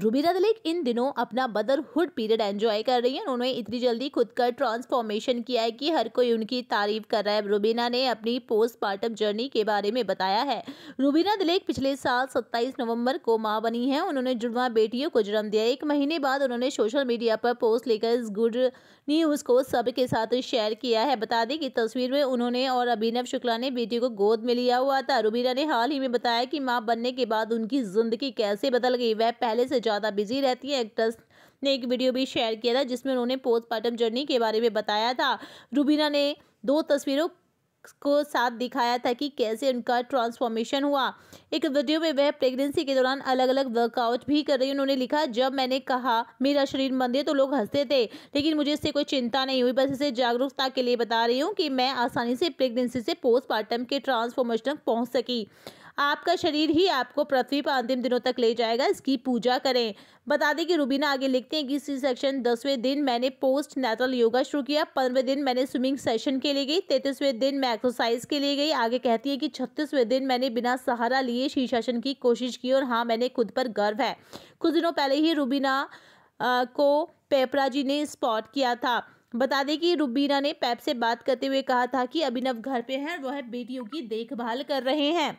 रूबीरा दलिक इन दिनों अपना motherhood period enjoy कर रही हैं उन्होंने इतनी जल्दी खुद का ट्रांसफॉर्मेशन किया है कि हर कोई उनकी तारीफ कर रहा है रूबीना ने अपनी पोस्टमार्टम जर्नी के बारे में बताया है रूबीना दलिक पिछले साल 27 नवंबर को मां बनी हैं उन्होंने जुड़वा बेटियों को जन्म दिया एक महीने बाद उन्होंने सोशल मीडिया पर पोस्ट लेकर इस गुड न्यूज़ को सबके साथ शेयर किया है बता दें कि तस्वीर में उन्होंने और अभिनव शुक्ला ने बेटी को गोद में लिया हुआ था रूबीना ने हाल ही में बताया कि माँ बनने के बाद उनकी जिंदगी कैसे बदल गई वह पहले से ज़्यादा बिजी रहती हैं एक्ट्रेस ने एक वीडियो भी शेयर किया था जिसमें उन्होंने पोस्टमार्टम जर्नी के बारे में बताया था रूबीना ने दो तस्वीरों को साथ दिखाया था कि कैसे उनका ट्रांसफॉर्मेशन हुआ एक वीडियो में वह प्रेगनेंसी के दौरान अलग अलग वर्कआउट भी कर रही है उन्होंने लिखा जब मैंने कहा मेरा शरीर मंद है तो लोग हंसते थे लेकिन मुझे इससे कोई चिंता नहीं हुई बस इसे जागरूकता के लिए बता रही हूँ कि मैं आसानी से प्रेगनेंसी से पोस्टमार्टम के ट्रांसफॉर्मेशन तक पहुँच सकी आपका शरीर ही आपको पृथ्वी पर अंतिम दिनों तक ले जाएगा इसकी पूजा करें बता दें कि रूबीना आगे लिखते हैं कि सी सेक्शन दसवें दिन मैंने पोस्ट नेटल योगा शुरू किया पंद्रहवें दिन मैंने स्विमिंग सेशन के लिए गई तैतीसवें दिन मैं एक्सरसाइज के लिए गई आगे कहती है कि छत्तीसवें दिन मैंने बिना सहारा लिए शीर्षासन की कोशिश की और हाँ मैंने खुद पर गर्व है कुछ दिनों पहले ही रूबीना को पेपरा जी ने स्पॉट किया था बता दें कि रूबीना ने पैप से बात करते हुए कहा था कि अभिनव घर पे हैं वह बेटियों की देखभाल कर रहे हैं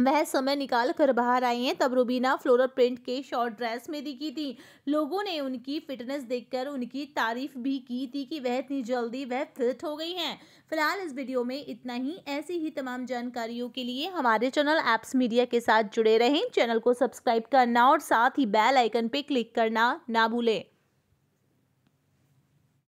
वह समय निकाल कर बाहर आई हैं तब रुबीना फ्लोरल प्रिंट के शॉर्ट ड्रेस में दिखी थी लोगों ने उनकी फिटनेस देखकर उनकी तारीफ भी की थी कि वह इतनी जल्दी वह फिट हो गई हैं फिलहाल इस वीडियो में इतना ही ऐसी ही तमाम जानकारियों के लिए हमारे चैनल एप्स मीडिया के साथ जुड़े रहें चैनल को सब्सक्राइब करना और साथ ही बैल आइकन पर क्लिक करना ना भूलें